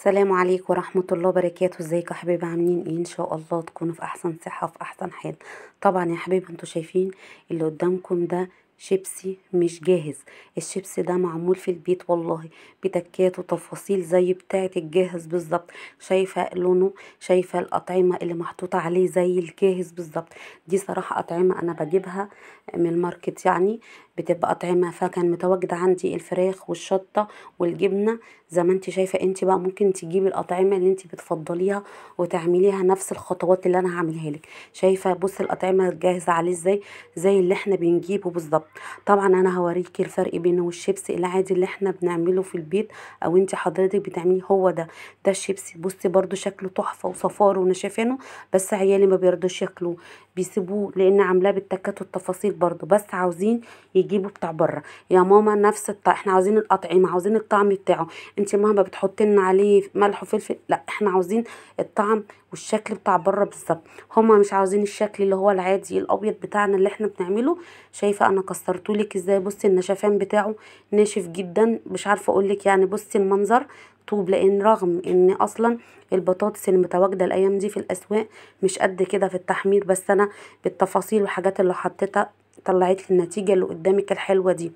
السلام عليكم ورحمة الله وبركاته ازيكم يا حبيبي عاملين ايه ان شاء الله تكونوا في احسن صحة وفي احسن حال طبعا يا حبيبي انتوا شايفين اللي قدامكم ده شيبسي مش جاهز الشيبسي ده معمول في البيت والله بتكات وتفاصيل زي بتاعة الجاهز بالظبط شايفة لونه شايفة الأطعمة اللي محطوطة عليه زي الجاهز بالظبط دي صراحة أطعمة أنا بجيبها من الماركت يعني بتبقى أطعمة فكان متواجدة عندي الفراخ والشطة والجبنة زي ما انت شايفه انت بقى ممكن تجيبي الاطعمه اللي انت بتفضليها وتعمليها نفس الخطوات اللي انا هعملها لك شايفه بص الاطعمه جاهزه عليه ازاي زي اللي احنا بنجيبه بالظبط طبعا انا هوريكي الفرق بينه الشيبس العادي اللي احنا بنعمله في البيت او انت حضرتك بتعمليه هو ده ده الشيبسي بصي برده شكله تحفه وصفار وانا بس عيالي ما بيرضوش ياكلوه بيسيبوه لان عاملاه بالتكات والتفاصيل برده بس عاوزين يجيبوا بتاع بره يا ماما نفس الطعم احنا عاوزين الاطعمه عاوزين الطعم بتاعه انت مهما بتحطي لنا عليه ملح وفلفل لا احنا عاوزين الطعم والشكل بتاع بره بالظبط هما مش عاوزين الشكل اللي هو العادي الابيض بتاعنا اللي احنا بنعمله شايفه انا لك ازاي بصي النشفان بتاعه ناشف جدا مش عارفه اقولك يعني بصي المنظر طوب لان رغم ان اصلا البطاطس المتواجده الايام دي في الاسواق مش قد كده في التحمير بس انا بالتفاصيل والحاجات اللي حطيتها طلعت لي النتيجه اللي قدامك الحلوه دي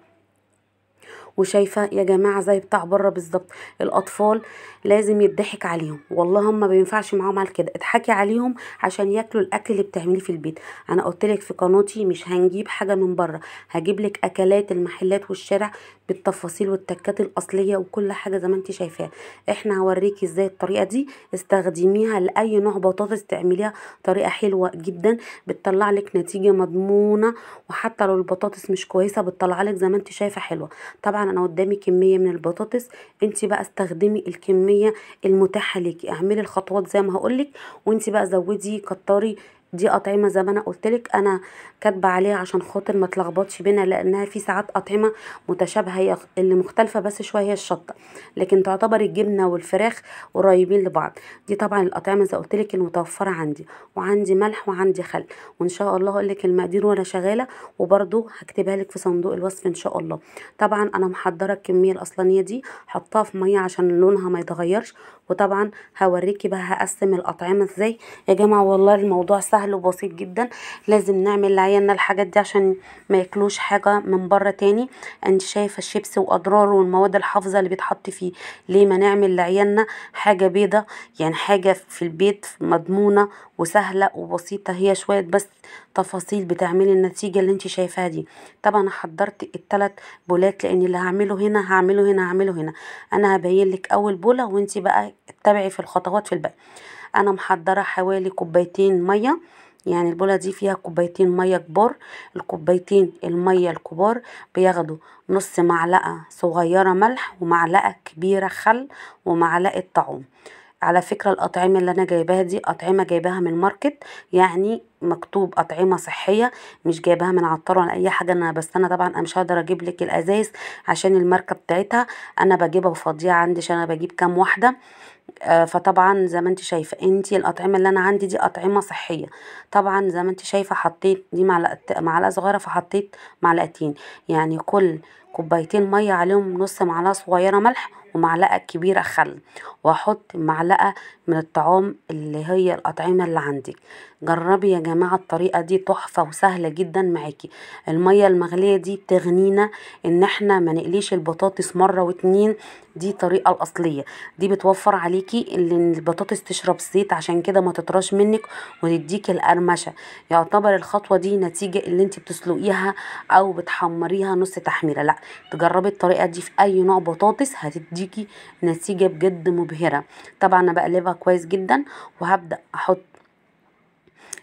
وشايفه يا جماعه زي بتاع بره بالظبط الاطفال لازم يضحك عليهم والله هم ما بينفعش معاهم على كده اضحكي عليهم عشان ياكلوا الاكل اللي بتعمليه في البيت انا قلت لك في قناتي مش هنجيب حاجه من بره هجيب لك اكلات المحلات والشارع بالتفاصيل والتكات الاصليه وكل حاجه زي ما انت شايفاها احنا هوريكي ازاي الطريقه دي استخدميها لاي نوع بطاطس تعمليها طريقه حلوه جدا بتطلع لك نتيجه مضمونه وحتى لو البطاطس مش كويسه بتطلع لك زي ما انت شايفه حلوه طبعا انا قدامي كميه من البطاطس انت بقى استخدمي الكميه المتاحه ليكي اعملي الخطوات زي ما هقولك وانت بقى زودي كتري دي اطعمه زي ما انا قلت لك انا كاتبه عليها عشان خاطر ما تلخبطش بينا لانها في ساعات اطعمه متشابهه هي اللي مختلفه بس شويه هي الشطه لكن تعتبر الجبنه والفراخ قريبين لبعض دي طبعا الاطعمه زي قلت لك المتوفره عندي وعندي ملح وعندي خل وان شاء الله اقول لك المقادير وانا شغاله وبرده هكتبها لك في صندوق الوصف ان شاء الله طبعا انا محضره الكميه الاصلانيه دي حطها في ميه عشان لونها ما يتغيرش وطبعا هوريكي بقى هقسم الاطعمه ازاي يا جماعه والله الموضوع سهل وبسيط جدا لازم نعمل لعيالنا الحاجات دي عشان ما ياكلوش حاجه من بره تاني انت شايفه الشيبس واضراره والمواد الحافظه اللي بيتحط فيه ليه ما نعمل لعيالنا حاجه بيضه يعني حاجه في البيت مضمونه وسهله وبسيطه هي شويه بس تفاصيل بتعملي النتيجه اللي انت شايفاها دي طبعا انا حضرت الثلاث بولات لان اللي هعمله هنا هعمله هنا هعمله هنا انا هبين لك اول بوله وانت بقى اتبعي في الخطوات في الباقي انا محضره حوالي كوبايتين ميه يعني البوله دي فيها كوبايتين ميه كبار الكوبايتين الميه الكبار بياخدوا نص معلقه صغيره ملح ومعلقه كبيره خل ومعلقه طعوم على فكرة الأطعمة اللي أنا جايباها دي أطعمة جايباها من ماركت يعني مكتوب أطعمة صحية مش جايباها من عطار ولا أي حاجة أنا بس أنا طبعا أنا مش هقدر أجيب لك الأزايز عشان الماركة بتاعتها أنا بجيبها وفاضية عندي عشان أنا بجيب كام واحدة آه، فطبعا زي ما انت شايفه انت الاطعمه اللي انا عندي دي اطعمه صحيه طبعا زي ما انت شايفه حطيت دي معلقه معلقه صغيره فحطيت معلقتين يعني كل كوبايتين ميه عليهم نص معلقه صغيره ملح ومعلقه كبيره خل واحط معلقه من الطعام اللي هي الاطعمه اللي عندك جربي يا جماعه الطريقه دي تحفه وسهله جدا معاكي الميه المغليه دي تغنينا ان احنا ما نقليش البطاطس مره واتنين دي الطريقه الاصليه دي بتوفر عليكي ان البطاطس تشرب زيت عشان كده ما تطراش منك وتديكي القرمشه يعتبر الخطوه دي نتيجه اللي انت بتسلقيها او بتحمريها نص تحميره لا تجربي الطريقه دي في اي نوع بطاطس هتديكي نتيجه بجد مبهره طبعا انا بقلبها كويس جدا وهبدا احط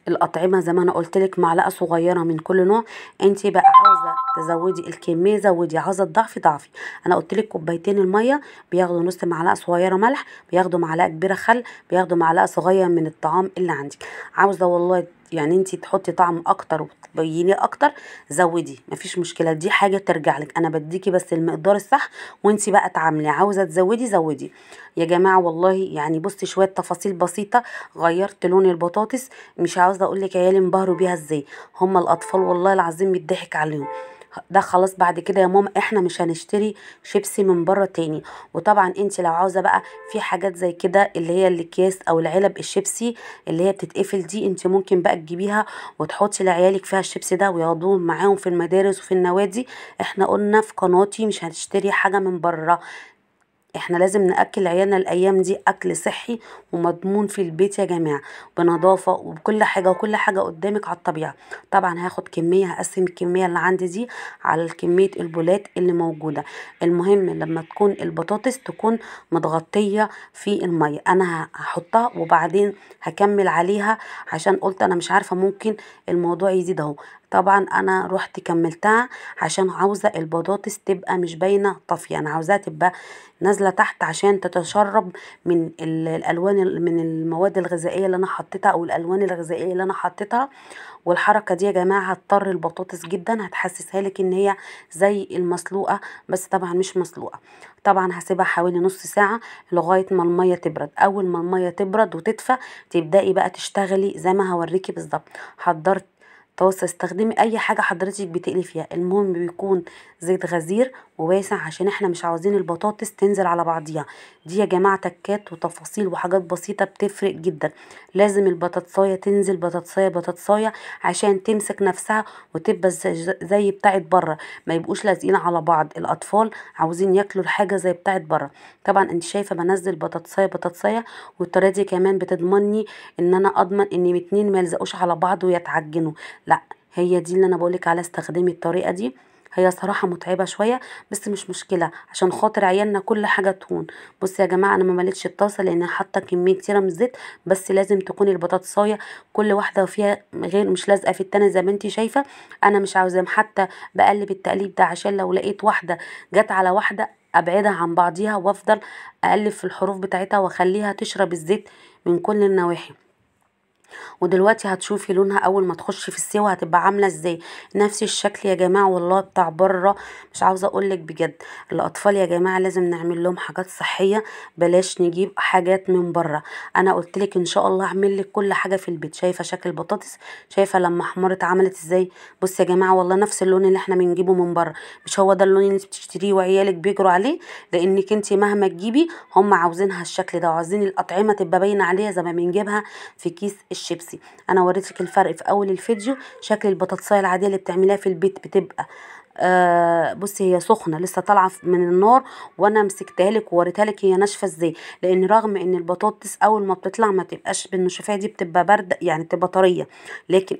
الاطعمه زي ما انا قلت لك معلقه صغيره من كل نوع انت بقى عاوزه تزودي الكميه زودي عاوزه تضعفي ضعفي انا قلت لك كوبايتين الميه بياخدوا نص معلقه صغيره ملح بياخدوا معلقه كبيره خل بياخدوا معلقه صغيره من الطعام اللي عندك عاوزه والله يعني انت تحطي طعم اكتر وتبينيه اكتر زودي مفيش مشكله دي حاجه ترجع لك انا بديكي بس المقدار الصح وانت بقى تعملي عاوزه تزودي زودي يا جماعه والله يعني بصي شويه تفاصيل بسيطه غيرت لون البطاطس مش عاوزه اقول لك عيالي انبهروا بيها ازاي هما الاطفال والله العظيم بيضحك عليهم ده خلاص بعد كده يا ماما احنا مش هنشتري شيبسي من بره تاني وطبعا انت لو عاوزه بقى في حاجات زي كده اللي هي الاكياس او العلب الشيبسي اللي هي بتتقفل دي انت ممكن بقى تجيبيها وتحطي لعيالك فيها الشيبسي ده وياخدوهم معاهم في المدارس وفي النوادي احنا قلنا في قناتي مش هنشتري حاجه من بره احنا لازم ناكل عيالنا الايام دي اكل صحي ومضمون في البيت يا جماعه بنظافه وبكل حاجه وكل حاجه قدامك على الطبيعه طبعا هاخد كميه هقسم الكميه اللي عندي دي على كميه البولات اللي موجوده المهم لما تكون البطاطس تكون متغطيه في الميه انا هحطها وبعدين هكمل عليها عشان قلت انا مش عارفه ممكن الموضوع يزيد اهو طبعا انا رحت كملتها عشان عاوزه البطاطس تبقى مش باينه طافيه انا عاوزاها تبقى نازله تحت عشان تتشرب من الالوان من المواد الغذائيه اللي انا حطيتها او الالوان الغذائيه اللي انا حطيتها والحركه دي يا جماعه هتطر البطاطس جدا هتحسسها لك ان هي زي المسلوقه بس طبعا مش مسلوقه طبعا هسيبها حوالي نص ساعه لغايه ما الميه تبرد اول ما الميه تبرد وتدفى تبداي بقى تشتغلي زي ما هوريكي بالظبط حضرت فبص استخدمي اي حاجه حضرتك بتقلي فيها المهم بيكون زيت غزير وواسع عشان احنا مش عاوزين البطاطس تنزل على بعضيها دي يا جماعه تكات وتفاصيل وحاجات بسيطه بتفرق جدا لازم البطاطسايه تنزل بطاطسايه بطاطسايه عشان تمسك نفسها وتبقى زي بتاعه بره ما يبقوش لازقين على بعض الاطفال عاوزين ياكلوا الحاجه زي بتاعه بره طبعا انت شايفه بنزل بطاطسايه بطاطسايه والطريقه دي كمان بتضمني ان انا اضمن ان الاثنين ما يلزقوش على بعض ويتعجنوا لا هي دي اللي انا بقولك على استخدمي الطريقه دي هي صراحه متعبه شويه بس مش مشكله عشان خاطر عيالنا كل حاجه تهون بص يا جماعه انا ما مليتش الطاسه لان حاطه كميه من الزيت بس لازم تكون البطاطسايه كل واحده فيها غير مش لازقه في التانيه زي ما انت شايفه انا مش عاوزاهم حتى بقلب التقليب ده عشان لو لقيت واحده جت على واحده ابعدها عن بعضيها وافضل اقلب في الحروف بتاعتها واخليها تشرب الزيت من كل النواحي ودلوقتي هتشوفي لونها اول ما تخش في السوا هتبقى عامله ازاي نفس الشكل يا جماعه والله بتاع بره مش عاوزه اقولك بجد الاطفال يا جماعه لازم نعمل لهم حاجات صحيه بلاش نجيب حاجات من بره انا قلت لك ان شاء الله هعمل لك كل حاجه في البيت شايفه شكل البطاطس شايفه لما احمرت عملت ازاي بص يا جماعه والله نفس اللون اللي احنا بنجيبه من بره مش هو ده اللون اللي بتشتريه وعيالك بيجروا عليه لانك انت مهما تجيبي هم عاوزينها الشكل ده وعاوزين الاطعمه تبقى باينه عليها زي ما بنجيبها في كيس الشيبسي انا وريتك الفرق في اول الفيديو شكل البطاطسايه العاديه اللي بتعمليها في البيت بتبقى آه بصي هي سخنه لسه طالعه من النار وانا مسكتها لك ووريتها لك هي ناشفه ازاي لان رغم ان البطاطس اول ما بتطلع ما تبقاش بالنشفيه دي بتبقى بارده يعني تبقى طريه لكن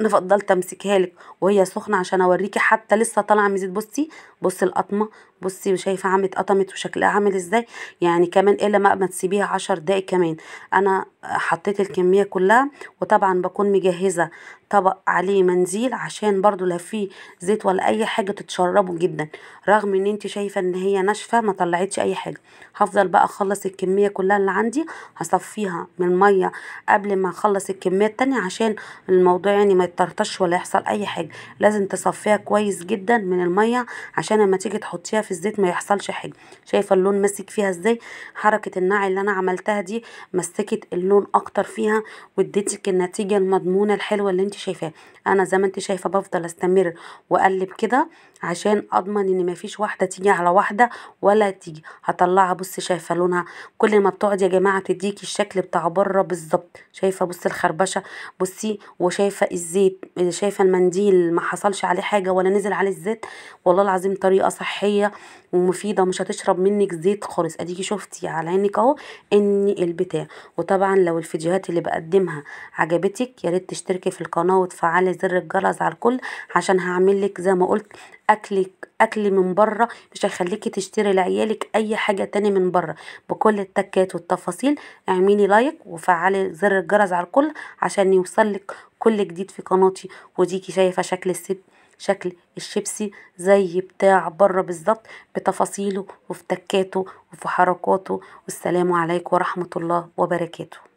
انا فضلت امسكها لك وهي سخنه عشان اوريكي حتى لسه طالعه من الزيت بصي بصي القطمه بصي وشايفه عملت اتقطمت وشكلها عامل ازاي يعني كمان الا ما ما تسيبيها عشر دقايق كمان انا حطيت الكميه كلها وطبعا بكون مجهزه طبق عليه منزيل عشان برضو لا فيه زيت ولا اي حاجه تتشربه جدا رغم ان انت شايفه ان هي ناشفه ما طلعتش اي حاجه هفضل بقى اخلص الكميه كلها اللي عندي هصفيها من الميه قبل ما اخلص الكميه التانية عشان الموضوع يعني ما يترطش ولا يحصل اي حاجه لازم تصفيها كويس جدا من الميه عشان لما تيجي تحطيها في في الزيت ما يحصلش حاجه شايفه اللون ماسك فيها ازاي حركه النعي اللي انا عملتها دي مسكت اللون اكتر فيها واديتك النتيجه المضمونه الحلوه اللي انت شايفاها انا زي ما انت شايفه بفضل استمر واقلب كده عشان اضمن ان مفيش واحده تيجي على واحده ولا تيجي هطلعها بص شايفه لونها كل ما بتقعد يا جماعه تديكي الشكل بتاع بره بالظبط شايفه بص الخربشه بصي وشايفه الزيت شايفه المنديل ما حصلش عليه حاجه ولا نزل عليه الزيت والله العظيم طريقه صحيه ومفيده مش هتشرب منك زيت خالص اديكي شفتي على عينك اهو ان البتاع وطبعا لو الفيديوهات اللي بقدمها عجبتك يا ريت تشتركي في القناه وتفعلي زر الجرس على الكل عشان هعمل لك زي ما قلت اكل اكل من بره مش هيخليكي تشتري لعيالك اي حاجه تاني من بره بكل التكات والتفاصيل اعملي لايك وفعلي زر الجرس على الكل عشان يوصلك كل جديد في قناتي وديكي شايفه شكل السب شكل الشيبسي زي بتاع بره بالظبط بتفاصيله وفي تكاته وفي حركاته والسلام عليكم ورحمه الله وبركاته